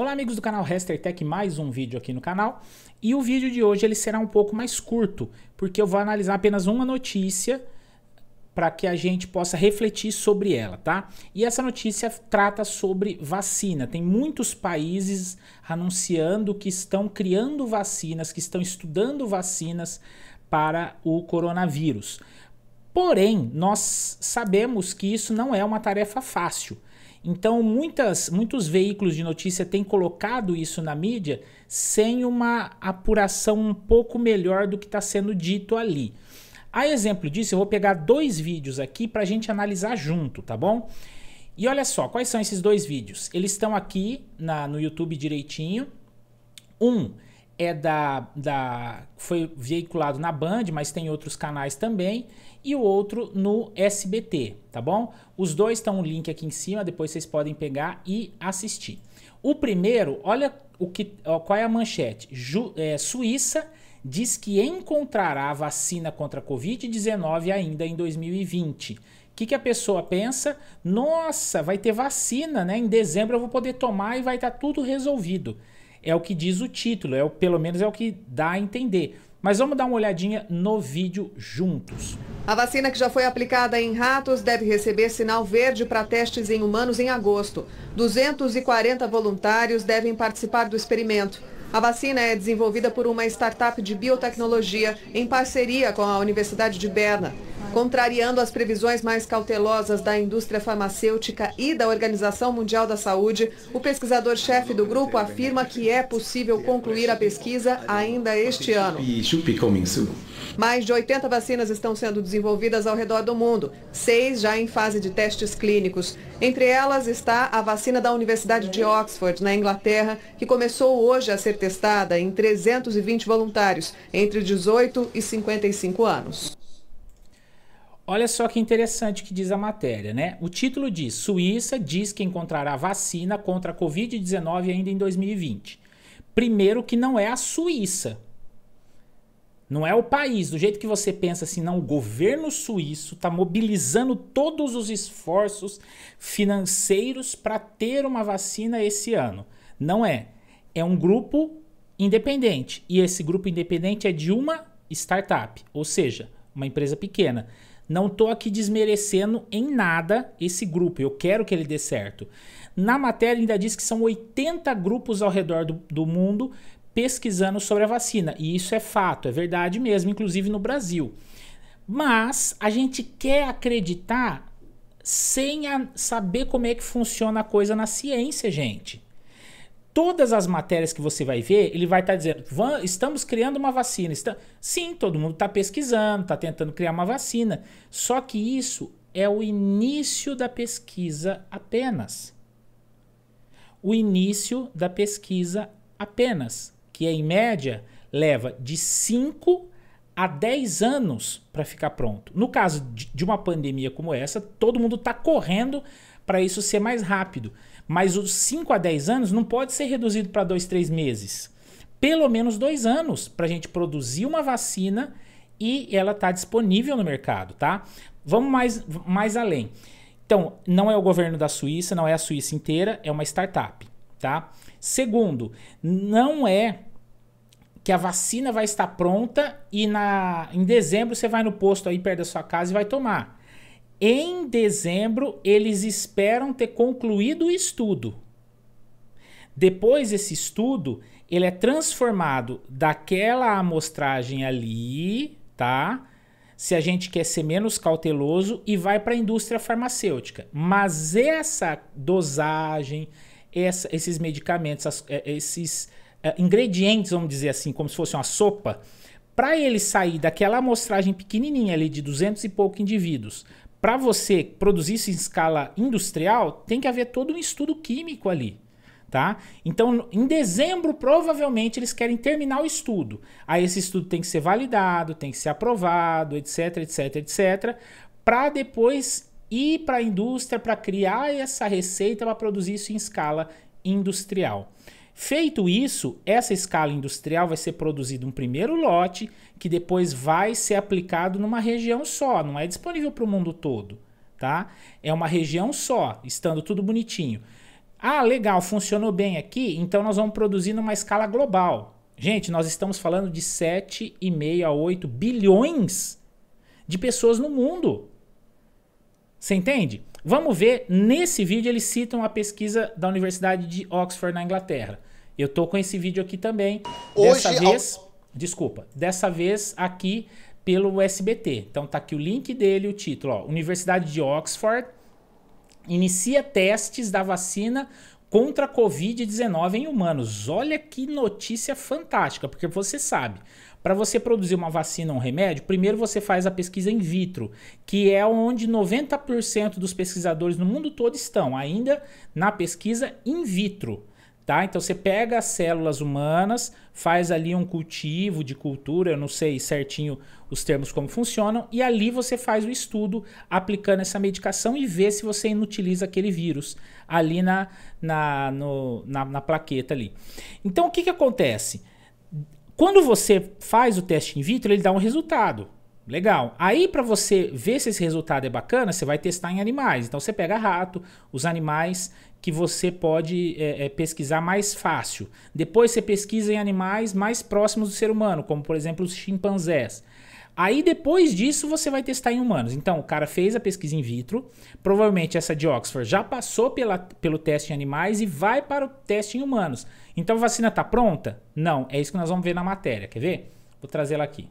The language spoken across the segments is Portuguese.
Olá amigos do canal Rester Tech, mais um vídeo aqui no canal. E o vídeo de hoje ele será um pouco mais curto, porque eu vou analisar apenas uma notícia para que a gente possa refletir sobre ela, tá? E essa notícia trata sobre vacina. Tem muitos países anunciando que estão criando vacinas, que estão estudando vacinas para o coronavírus. Porém, nós sabemos que isso não é uma tarefa fácil. Então, muitas, muitos veículos de notícia têm colocado isso na mídia sem uma apuração um pouco melhor do que está sendo dito ali. A exemplo disso, eu vou pegar dois vídeos aqui para a gente analisar junto, tá bom? E olha só, quais são esses dois vídeos? Eles estão aqui na, no YouTube direitinho. Um é da, da foi veiculado na Band, mas tem outros canais também, e o outro no SBT, tá bom? Os dois estão um link aqui em cima, depois vocês podem pegar e assistir. O primeiro, olha o que, ó, qual é a manchete? Ju, é, Suíça diz que encontrará vacina contra a Covid-19 ainda em 2020. O que, que a pessoa pensa? Nossa, vai ter vacina, né? Em dezembro eu vou poder tomar e vai estar tá tudo resolvido. É o que diz o título, é o, pelo menos é o que dá a entender. Mas vamos dar uma olhadinha no vídeo juntos. A vacina que já foi aplicada em ratos deve receber sinal verde para testes em humanos em agosto. 240 voluntários devem participar do experimento. A vacina é desenvolvida por uma startup de biotecnologia em parceria com a Universidade de Berna. Contrariando as previsões mais cautelosas da indústria farmacêutica e da Organização Mundial da Saúde, o pesquisador-chefe do grupo afirma que é possível concluir a pesquisa ainda este ano. Mais de 80 vacinas estão sendo desenvolvidas ao redor do mundo, seis já em fase de testes clínicos. Entre elas está a vacina da Universidade de Oxford, na Inglaterra, que começou hoje a ser testada em 320 voluntários, entre 18 e 55 anos. Olha só que interessante que diz a matéria, né? O título diz: Suíça diz que encontrará vacina contra a Covid-19 ainda em 2020. Primeiro, que não é a Suíça. Não é o país. Do jeito que você pensa assim, não, o governo suíço está mobilizando todos os esforços financeiros para ter uma vacina esse ano. Não é. É um grupo independente. E esse grupo independente é de uma startup, ou seja, uma empresa pequena. Não tô aqui desmerecendo em nada esse grupo. Eu quero que ele dê certo. Na matéria ainda diz que são 80 grupos ao redor do, do mundo pesquisando sobre a vacina. E isso é fato, é verdade mesmo, inclusive no Brasil. Mas a gente quer acreditar sem saber como é que funciona a coisa na ciência, gente todas as matérias que você vai ver, ele vai estar tá dizendo: estamos criando uma vacina. Está... Sim, todo mundo está pesquisando, está tentando criar uma vacina. Só que isso é o início da pesquisa apenas. O início da pesquisa apenas, que em média leva de 5 a 10 anos para ficar pronto. No caso de uma pandemia como essa, todo mundo está correndo para isso ser mais rápido. Mas os 5 a 10 anos não pode ser reduzido para 2, 3 meses. Pelo menos dois anos para a gente produzir uma vacina e ela está disponível no mercado, tá? Vamos mais, mais além. Então, não é o governo da Suíça, não é a Suíça inteira, é uma startup, tá? Segundo, não é que a vacina vai estar pronta e na, em dezembro você vai no posto aí perto da sua casa e vai tomar. Em dezembro, eles esperam ter concluído o estudo. Depois, esse estudo ele é transformado daquela amostragem ali, tá? Se a gente quer ser menos cauteloso e vai para a indústria farmacêutica. Mas essa dosagem, essa, esses medicamentos, as, eh, esses uh, ingredientes, vamos dizer assim, como se fosse uma sopa, para ele sair daquela amostragem pequenininha ali de 200 e pouco indivíduos para você produzir isso em escala industrial, tem que haver todo um estudo químico ali. Tá? Então, em dezembro, provavelmente, eles querem terminar o estudo. Aí esse estudo tem que ser validado, tem que ser aprovado, etc, etc, etc, para depois ir para a indústria para criar essa receita para produzir isso em escala industrial. Feito isso, essa escala industrial vai ser produzido um primeiro lote que depois vai ser aplicado numa região só, não é disponível para o mundo todo, tá? É uma região só, estando tudo bonitinho. Ah, legal, funcionou bem aqui, então nós vamos produzir numa escala global. Gente, nós estamos falando de 7,5 a 8 bilhões de pessoas no mundo. Você entende? Vamos ver, nesse vídeo eles citam a pesquisa da Universidade de Oxford na Inglaterra. Eu tô com esse vídeo aqui também. Hoje, dessa vez, ao... desculpa, dessa vez aqui pelo SBT. Então tá aqui o link dele, o título, ó, Universidade de Oxford inicia testes da vacina contra a COVID-19 em humanos. Olha que notícia fantástica, porque você sabe, para você produzir uma vacina ou um remédio, primeiro você faz a pesquisa in vitro, que é onde 90% dos pesquisadores no mundo todo estão, ainda na pesquisa in vitro. Tá? Então você pega as células humanas, faz ali um cultivo de cultura, eu não sei certinho os termos como funcionam, e ali você faz o estudo aplicando essa medicação e vê se você inutiliza aquele vírus ali na, na, no, na, na plaqueta ali. Então o que, que acontece? Quando você faz o teste in vitro, ele dá um resultado. Legal. Aí, para você ver se esse resultado é bacana, você vai testar em animais. Então, você pega rato, os animais que você pode é, é, pesquisar mais fácil. Depois, você pesquisa em animais mais próximos do ser humano, como, por exemplo, os chimpanzés. Aí depois disso você vai testar em humanos. Então o cara fez a pesquisa in vitro, provavelmente essa de Oxford já passou pela, pelo teste em animais e vai para o teste em humanos. Então a vacina está pronta? Não, é isso que nós vamos ver na matéria. Quer ver? Vou trazer ela aqui.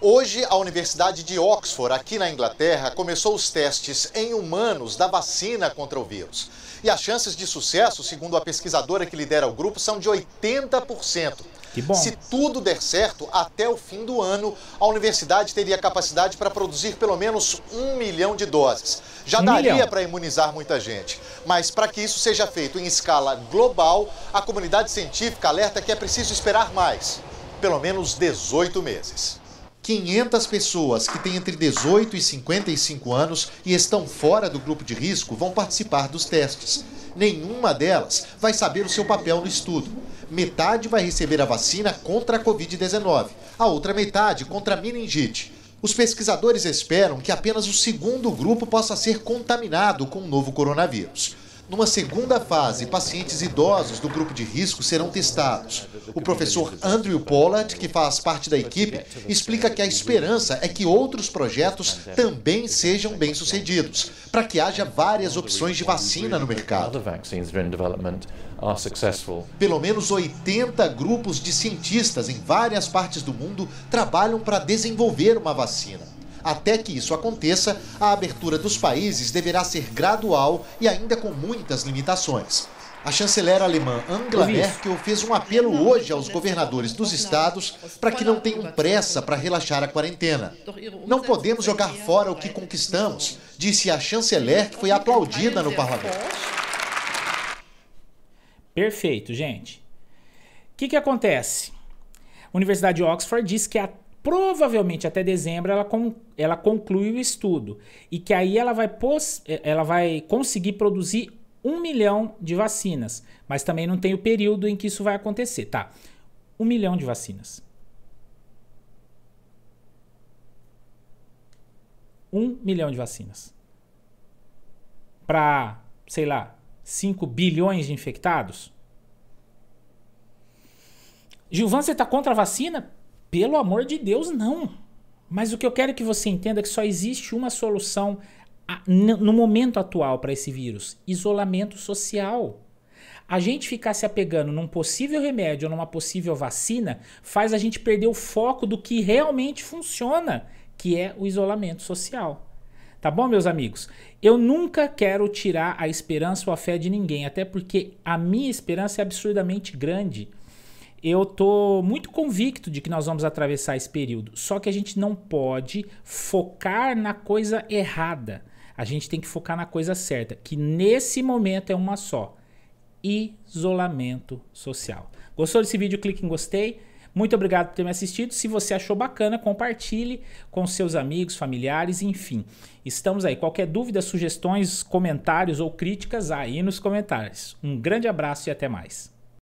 Hoje, a Universidade de Oxford, aqui na Inglaterra, começou os testes em humanos da vacina contra o vírus. E as chances de sucesso, segundo a pesquisadora que lidera o grupo, são de 80%. Que bom. Se tudo der certo, até o fim do ano, a universidade teria capacidade para produzir pelo menos um milhão de doses. Já um daria para imunizar muita gente. Mas para que isso seja feito em escala global, a comunidade científica alerta que é preciso esperar mais pelo menos 18 meses. 500 pessoas que têm entre 18 e 55 anos e estão fora do grupo de risco vão participar dos testes. Nenhuma delas vai saber o seu papel no estudo. Metade vai receber a vacina contra a Covid-19, a outra metade contra a meningite. Os pesquisadores esperam que apenas o segundo grupo possa ser contaminado com o novo coronavírus. Numa segunda fase, pacientes idosos do grupo de risco serão testados. O professor Andrew Pollard, que faz parte da equipe, explica que a esperança é que outros projetos também sejam bem-sucedidos, para que haja várias opções de vacina no mercado. Pelo menos 80 grupos de cientistas em várias partes do mundo trabalham para desenvolver uma vacina. Até que isso aconteça, a abertura dos países deverá ser gradual e ainda com muitas limitações. A chanceler alemã Angela Merkel fez um apelo hoje aos governadores dos estados para que não tenham pressa para relaxar a quarentena. Não podemos jogar fora o que conquistamos, disse a chanceler, que foi aplaudida no parlamento. Perfeito, gente. O que, que acontece? A Universidade de Oxford diz que a provavelmente até dezembro ela, con ela conclui o estudo e que aí ela vai, eh, ela vai conseguir produzir um milhão de vacinas, mas também não tem o período em que isso vai acontecer, tá? Um milhão de vacinas. Um milhão de vacinas. Para, sei lá, 5 bilhões de infectados? Gilvan, você está contra a vacina? Pelo amor de Deus, não. Mas o que eu quero que você entenda é que só existe uma solução no momento atual para esse vírus: isolamento social. A gente ficar se apegando num possível remédio ou numa possível vacina faz a gente perder o foco do que realmente funciona, que é o isolamento social. Tá bom, meus amigos? Eu nunca quero tirar a esperança ou a fé de ninguém, até porque a minha esperança é absurdamente grande eu tô muito convicto de que nós vamos atravessar esse período. Só que a gente não pode focar na coisa errada. A gente tem que focar na coisa certa, que nesse momento é uma só: isolamento social. Gostou desse vídeo? Clique em gostei. Muito obrigado por ter me assistido. Se você achou bacana, compartilhe com seus amigos, familiares, enfim. Estamos aí. Qualquer dúvida, sugestões, comentários ou críticas aí nos comentários. Um grande abraço e até mais.